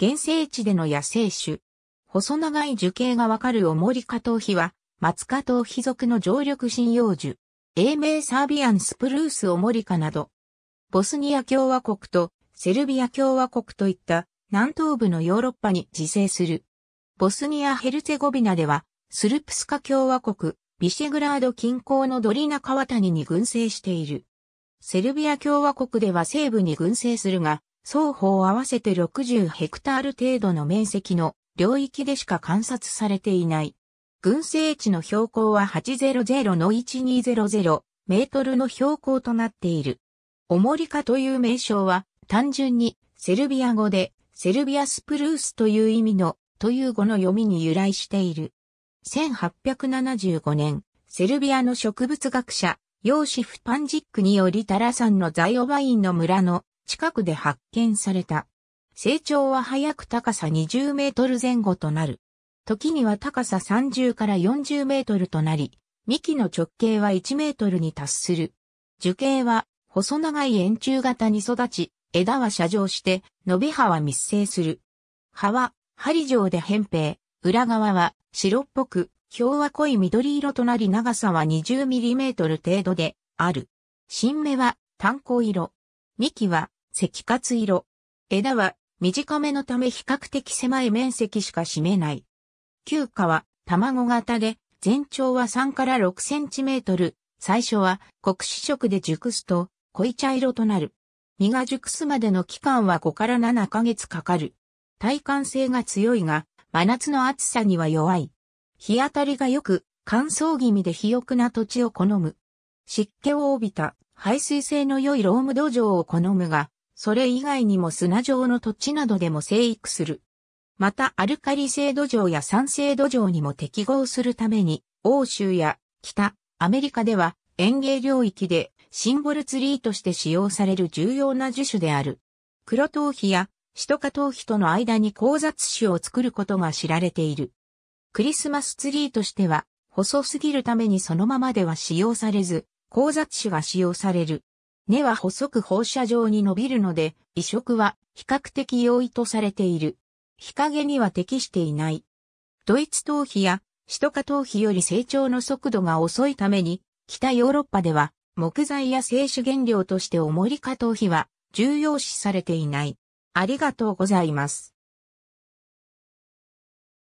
原生地での野生種。細長い樹形がわかるオモリカトウヒは、ツカトウヒ属の常緑針葉樹。英名サービアンスプルースオモリカなど、ボスニア共和国とセルビア共和国といった南東部のヨーロッパに自生する。ボスニア・ヘルツェゴビナでは、スルプスカ共和国、ビシェグラード近郊のドリナ川谷に群生している。セルビア共和国では西部に群生するが、双方合わせて60ヘクタール程度の面積の領域でしか観察されていない。群生地の標高は800 1200メートルの標高となっている。オモリカという名称は単純にセルビア語でセルビアスプルースという意味のという語の読みに由来している。1875年、セルビアの植物学者、ヨーシフ・パンジックによりタラ山のザイオバインの村の近くで発見された。成長は早く高さ20メートル前後となる。時には高さ30から40メートルとなり、幹の直径は1メートルに達する。樹形は細長い円柱型に育ち、枝は斜上して、伸び葉は密生する。葉は針状で扁平、裏側は白っぽく、表は濃い緑色となり長さは2 0トル程度である。新芽は炭鉱色。幹は赤活色。枝は短めのため比較的狭い面積しか占めない。旧花は卵型で全長は3から6センチメートル。最初は黒子色で熟すと濃い茶色となる。実が熟すまでの期間は5から7ヶ月かかる。耐寒性が強いが、真夏の暑さには弱い。日当たりが良く、乾燥気味で肥沃な土地を好む。湿気を帯びた排水性の良いローム土壌を好むが、それ以外にも砂状の土地などでも生育する。またアルカリ性土壌や酸性土壌にも適合するために、欧州や北アメリカでは園芸領域でシンボルツリーとして使用される重要な樹種である。黒頭皮やシトカ頭皮との間に交雑種を作ることが知られている。クリスマスツリーとしては、細すぎるためにそのままでは使用されず、交雑種が使用される。根は細く放射状に伸びるので、移植は比較的容易とされている。日陰には適していない。ドイツ頭皮やシトカ頭皮より成長の速度が遅いために、北ヨーロッパでは木材や製酒原料として重り加頭皮は重要視されていない。ありがとうございます。